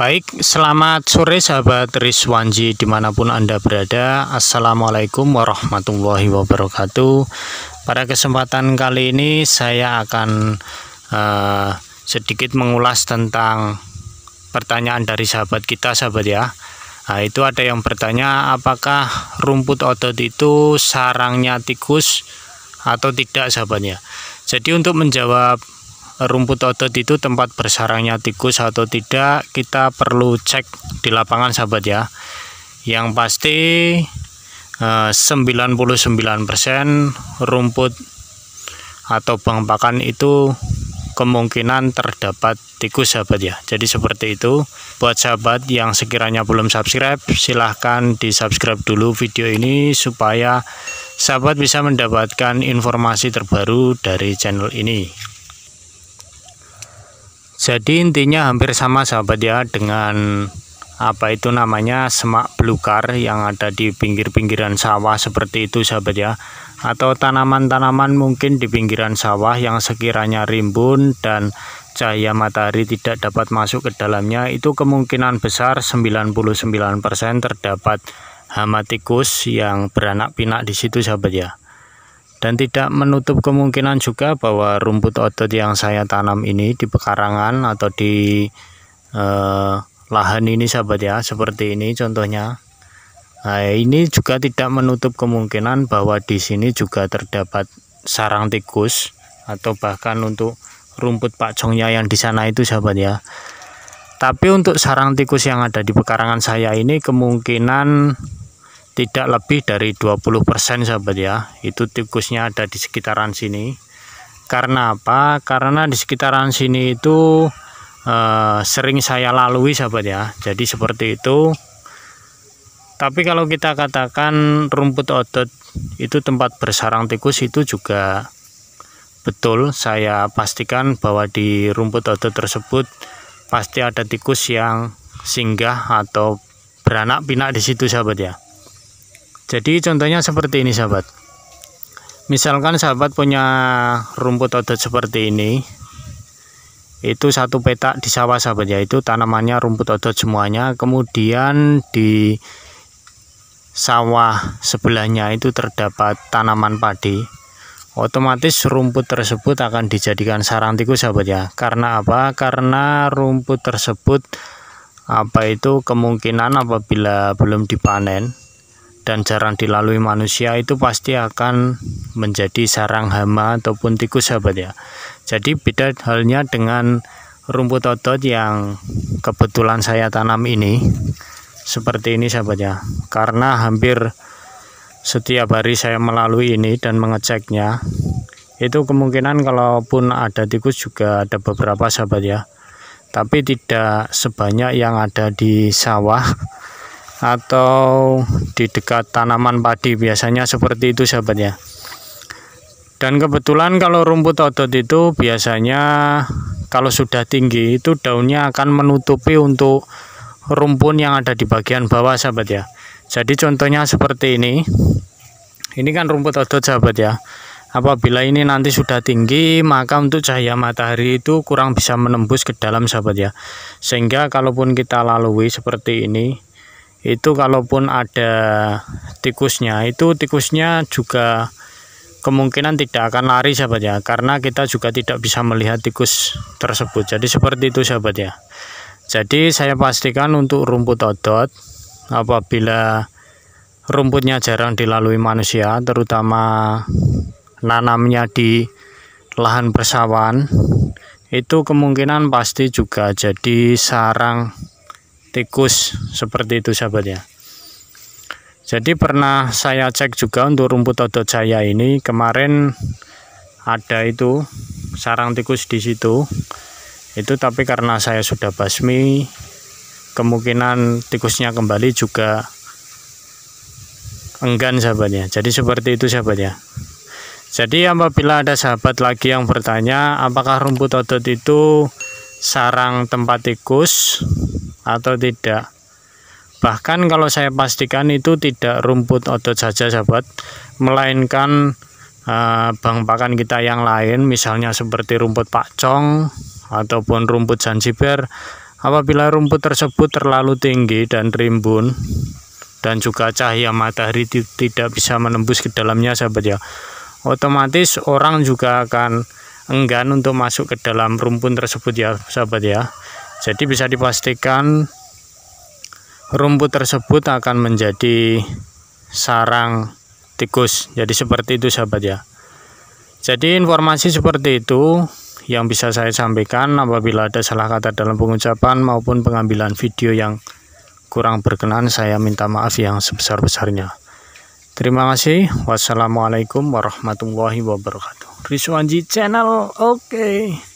Baik, selamat sore sahabat Rizwanji dimanapun Anda berada Assalamualaikum warahmatullahi wabarakatuh Pada kesempatan kali ini saya akan uh, sedikit mengulas tentang pertanyaan dari sahabat kita sahabat ya Nah itu ada yang bertanya apakah rumput otot itu sarangnya tikus atau tidak sahabatnya Jadi untuk menjawab rumput otot itu tempat bersarangnya tikus atau tidak kita perlu cek di lapangan sahabat ya yang pasti eh, sembilan 99% rumput atau pengempakan itu kemungkinan terdapat tikus sahabat ya jadi seperti itu buat sahabat yang sekiranya belum subscribe silahkan di subscribe dulu video ini supaya sahabat bisa mendapatkan informasi terbaru dari channel ini jadi intinya hampir sama sahabat ya dengan apa itu namanya semak belukar yang ada di pinggir-pinggiran sawah seperti itu sahabat ya atau tanaman-tanaman mungkin di pinggiran sawah yang sekiranya rimbun dan cahaya matahari tidak dapat masuk ke dalamnya itu kemungkinan besar 99% terdapat hama tikus yang beranak pinak di situ sahabat ya dan tidak menutup kemungkinan juga bahwa rumput otot yang saya tanam ini di pekarangan atau di eh, lahan ini sahabat ya, seperti ini contohnya. Nah, ini juga tidak menutup kemungkinan bahwa di sini juga terdapat sarang tikus atau bahkan untuk rumput pakcongnya yang di sana itu sahabat ya. Tapi untuk sarang tikus yang ada di pekarangan saya ini kemungkinan tidak lebih dari 20% sahabat ya itu tikusnya ada di sekitaran sini karena apa karena di sekitaran sini itu e, sering saya lalui sahabat ya jadi seperti itu tapi kalau kita katakan rumput otot itu tempat bersarang tikus itu juga betul saya pastikan bahwa di rumput otot tersebut pasti ada tikus yang singgah atau beranak pinak di situ sahabat ya jadi contohnya seperti ini sahabat. Misalkan sahabat punya rumput odot seperti ini. Itu satu petak di sawah sahabat Itu tanamannya rumput odot semuanya. Kemudian di sawah sebelahnya itu terdapat tanaman padi. Otomatis rumput tersebut akan dijadikan sarang tikus sahabat ya. Karena apa? Karena rumput tersebut apa itu kemungkinan apabila belum dipanen dan jarang dilalui manusia itu pasti akan menjadi sarang hama ataupun tikus sahabat ya jadi beda halnya dengan rumput otot yang kebetulan saya tanam ini seperti ini sahabat ya karena hampir setiap hari saya melalui ini dan mengeceknya itu kemungkinan kalaupun ada tikus juga ada beberapa sahabat ya tapi tidak sebanyak yang ada di sawah atau di dekat tanaman padi biasanya seperti itu sahabat ya dan kebetulan kalau rumput otot itu biasanya kalau sudah tinggi itu daunnya akan menutupi untuk rumpun yang ada di bagian bawah sahabat ya jadi contohnya seperti ini ini kan rumput otot sahabat ya apabila ini nanti sudah tinggi maka untuk cahaya matahari itu kurang bisa menembus ke dalam sahabat ya sehingga kalaupun kita lalui seperti ini itu kalaupun ada tikusnya itu tikusnya juga kemungkinan tidak akan lari sahabat ya karena kita juga tidak bisa melihat tikus tersebut jadi seperti itu sahabat ya jadi saya pastikan untuk rumput odot apabila rumputnya jarang dilalui manusia terutama nanamnya di lahan persawahan itu kemungkinan pasti juga jadi sarang tikus seperti itu sahabat ya jadi pernah saya cek juga untuk rumput odot saya ini kemarin ada itu sarang tikus di situ itu tapi karena saya sudah basmi kemungkinan tikusnya kembali juga enggan sahabatnya jadi seperti itu sahabatnya jadi apabila ada sahabat lagi yang bertanya apakah rumput odot itu sarang tempat tikus atau tidak bahkan kalau saya pastikan itu tidak rumput otot saja sahabat melainkan uh, eh, bang pakan kita yang lain misalnya seperti rumput pakcong ataupun rumput zanzibar apabila rumput tersebut terlalu tinggi dan rimbun dan juga cahaya matahari tidak bisa menembus ke dalamnya sahabat ya otomatis orang juga akan enggan untuk masuk ke dalam rumpun tersebut ya sahabat ya jadi bisa dipastikan rumput tersebut akan menjadi sarang tikus. Jadi seperti itu sahabat ya. Jadi informasi seperti itu yang bisa saya sampaikan apabila ada salah kata dalam pengucapan maupun pengambilan video yang kurang berkenan saya minta maaf yang sebesar-besarnya. Terima kasih. Wassalamualaikum warahmatullahi wabarakatuh. Rizwanji Channel. Oke. Okay.